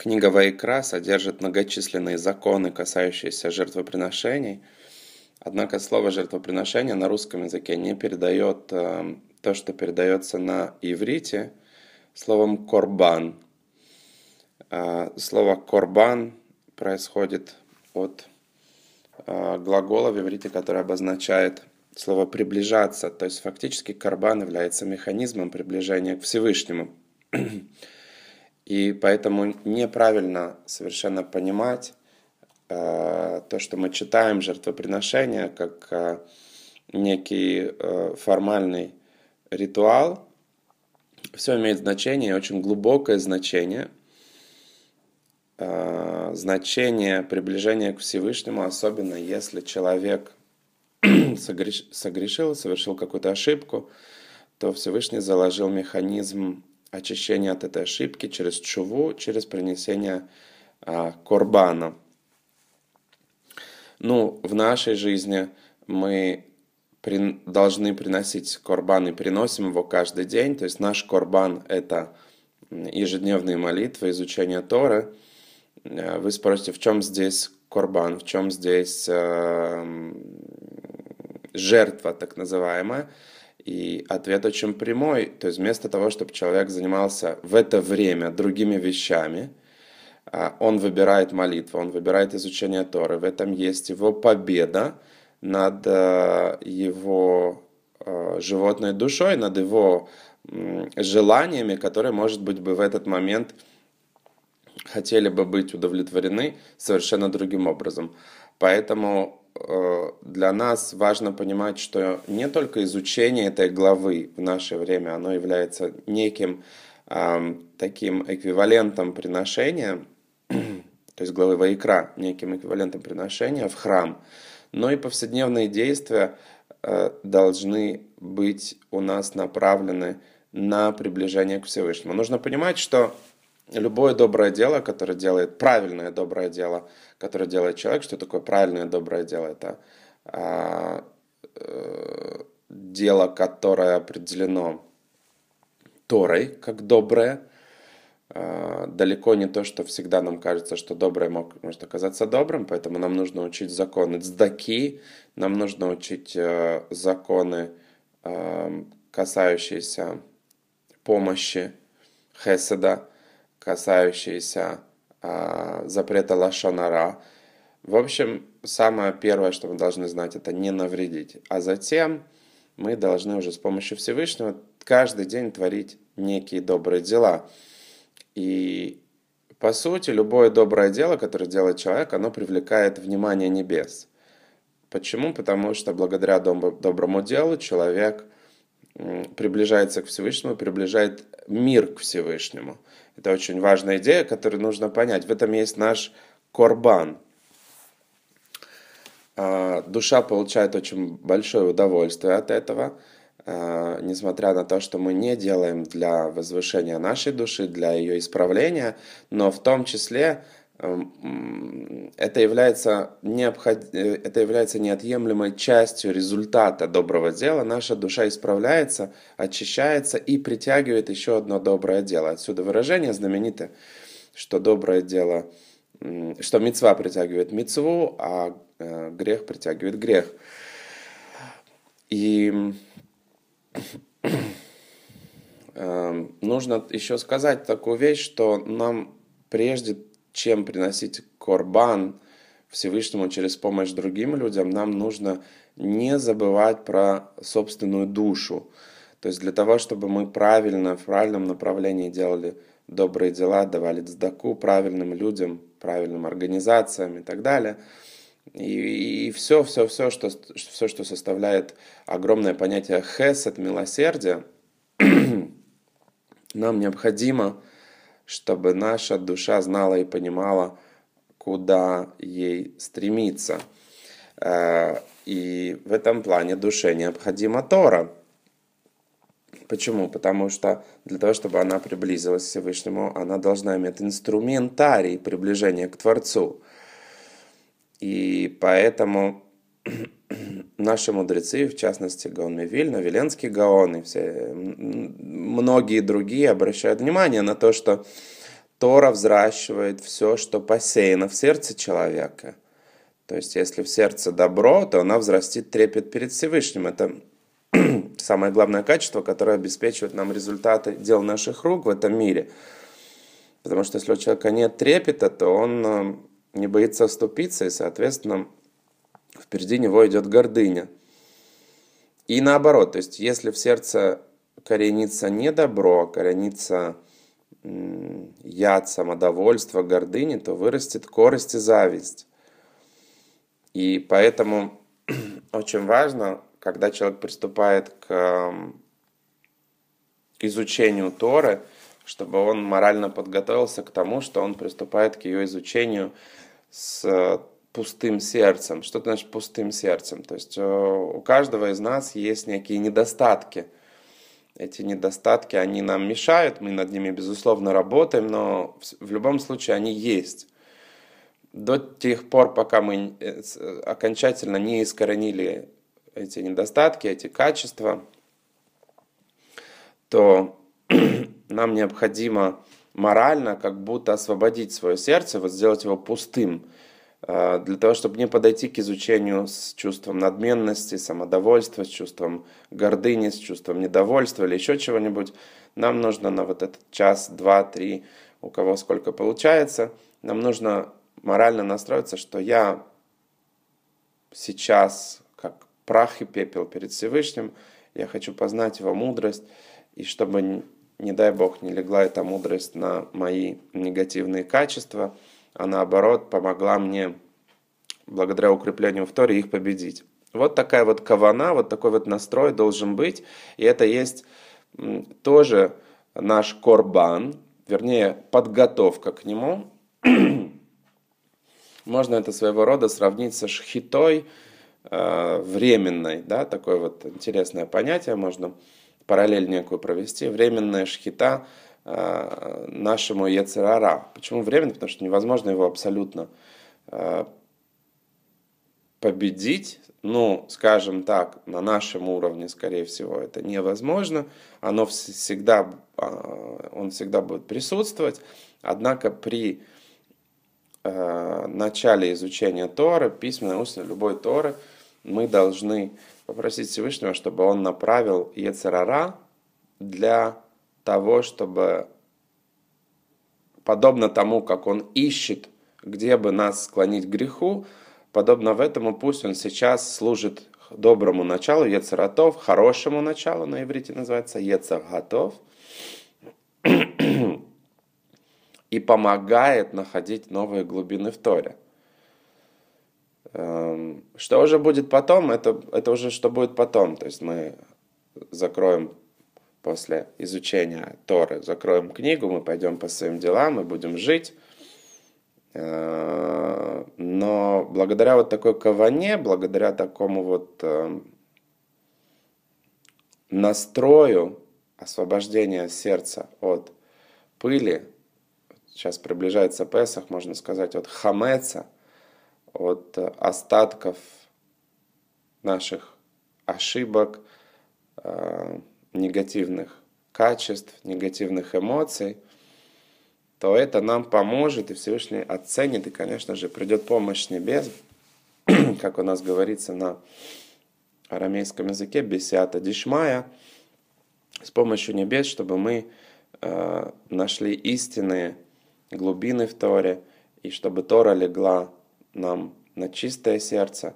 Книга Вайкра содержит многочисленные законы, касающиеся жертвоприношений, однако слово «жертвоприношение» на русском языке не передает э, то, что передается на иврите словом «корбан». Э, слово «корбан» происходит от э, глагола в иврите, который обозначает слово «приближаться». То есть фактически «корбан» является механизмом приближения к Всевышнему. И поэтому неправильно совершенно понимать э, то, что мы читаем жертвоприношение как э, некий э, формальный ритуал. Все имеет значение, очень глубокое значение. Э, значение приближения к Всевышнему, особенно если человек согрешил, совершил какую-то ошибку, то Всевышний заложил механизм очищение от этой ошибки через чуву, через принесение а, корбана. Ну, в нашей жизни мы при, должны приносить корбан и приносим его каждый день. То есть наш корбан – это ежедневные молитвы, изучение Торы. Э, вы спросите, в чем здесь корбан, в чем здесь э, жертва так называемая? И ответ очень прямой. То есть вместо того, чтобы человек занимался в это время другими вещами, а, он выбирает молитву, он выбирает изучение Торы. В этом есть его победа над э, его э, животной душой, над его желаниями, которые, может быть, бы в этот момент хотели бы быть удовлетворены совершенно другим образом. Поэтому Э, для нас важно понимать, что не только изучение этой главы в наше время, оно является неким таким эквивалентом приношения, то есть главы Ваикра, неким эквивалентом приношения в храм, но и повседневные действия э, должны быть у нас направлены на приближение к Всевышнему. Нужно понимать, что любое доброе дело, которое делает, правильное доброе дело, которое делает человек, что такое правильное доброе дело? Это а, э, дело, которое определено Торой как доброе, а, далеко не то, что всегда нам кажется, что доброе мог, может оказаться добрым, поэтому нам нужно учить законы Цдаки нам нужно учить э, законы, э, касающиеся помощи, хеседа, касающиеся а, запрета лошонара. В общем, самое первое, что мы должны знать, это не навредить. А затем мы должны уже с помощью Всевышнего каждый день творить некие добрые дела. И по сути, любое доброе дело, которое делает человек, оно привлекает внимание небес. Почему? Потому что благодаря доброму делу человек – приближается к Всевышнему, приближает мир к Всевышнему. Это очень важная идея, которую нужно понять. В этом есть наш корбан. А, душа получает очень большое удовольствие от этого, а, несмотря на то, что мы не делаем для возвышения нашей души, для ее исправления, но в том числе Эм, это является, необход... Э, это является неотъемлемой частью результата доброго дела. Наша душа исправляется, очищается и притягивает еще одно доброе дело. Отсюда выражение знаменитое, что доброе дело, что мецва притягивает мецву, а э, грех притягивает грех. И э, нужно еще сказать такую вещь, что нам прежде чем приносить корбан Всевышнему через помощь другим людям, нам нужно не забывать про собственную душу. То есть для того, чтобы мы правильно, в правильном направлении делали добрые дела, давали дздаку правильным людям, правильным организациям и так далее. И, и все, все, все, что, все, что составляет огромное понятие хесед, милосердия, нам необходимо чтобы наша душа знала и понимала, куда ей стремиться. Э, и в этом плане душе необходима Тора. Почему? Потому что для того, чтобы она приблизилась к Всевышнему, она должна иметь инструментарий приближения к Творцу. И поэтому наши мудрецы, в частности Гаон Мивиль, Новеленский Гаон и все, многие другие обращают внимание на то, что Тора взращивает все, что посеяно в сердце человека. То есть, если в сердце добро, то она взрастит трепет перед Всевышним. Это самое главное качество, которое обеспечивает нам результаты дел наших рук в этом мире. Потому что если у человека нет трепета, то он э, не боится оступиться и, соответственно, впереди него идет гордыня. И наоборот, то есть если в сердце коренится не добро, а коренится яд самодовольства, гордыни, то вырастет корость и зависть. И поэтому очень важно, когда человек приступает к изучению Торы, чтобы он морально подготовился к тому, что он приступает к ее изучению с пустым сердцем. Что значит пустым сердцем? То есть э, у каждого из нас есть некие недостатки. Эти недостатки, они нам мешают, мы над ними, безусловно, работаем, но в любом случае они есть. До тех пор, пока мы э, э, окончательно не искоренили эти недостатки, эти качества, то нам необходимо морально как будто освободить свое сердце, вот сделать его пустым. А, для того, чтобы не подойти к изучению с чувством надменности, самодовольства, с чувством гордыни, с чувством недовольства или еще чего-нибудь, нам нужно на вот этот час, два, три, у кого сколько получается, нам нужно морально настроиться, что я сейчас как прах и пепел перед Всевышним, я хочу познать его мудрость, и чтобы, не дай Бог, не легла эта мудрость на мои негативные качества – а наоборот помогла мне благодаря укреплению в Торе их победить. Вот такая вот кавана, вот такой вот настрой должен быть. И это есть тоже наш корбан, вернее, подготовка к нему. Можно это своего рода сравнить со шхитой э, временной, да, такое вот интересное понятие, можно параллель некую провести. Временная шхита Э, нашему Яцерара. Почему временно? Потому что невозможно его абсолютно э, победить, ну, скажем так, на нашем уровне, скорее всего, это невозможно. Оно всегда, а, он всегда будет присутствовать. Однако при э, начале изучения Торы, письменной устной любой Торы, мы должны попросить Всевышнего, чтобы он направил Ецерара для того, чтобы, подобно тому, как он ищет, где бы нас склонить к греху, подобно в этому пусть он сейчас служит доброму началу, Ецератов, хорошему началу на иврите называется, Ецер готов, и помогает находить новые глубины в Торе. Эм, что уже будет потом, это, это уже что будет потом. То есть мы закроем после изучения Торы закроем книгу, мы пойдем по своим делам, мы будем жить. Э, но благодаря вот такой каване, благодаря такому вот эм, настрою освобождения сердца от пыли, сейчас приближается Песах, можно сказать, от хамеца, от остатков наших ошибок, э, негативных качеств, негативных эмоций, то это нам поможет, и Всевышний оценит, и, конечно же, придет помощь небес, как у нас говорится на арамейском языке, бесята дишмая, с помощью небес, чтобы мы э, нашли истинные глубины в Торе, и чтобы Тора легла нам на чистое сердце,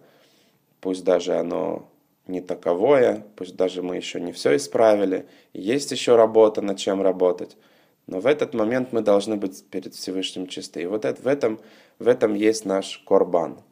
пусть даже оно не таковое, пусть даже мы еще не все исправили, есть еще работа, над чем работать. Но в этот момент мы должны быть перед Всевышним чисты. И вот это, в, этом, в этом есть наш корбан.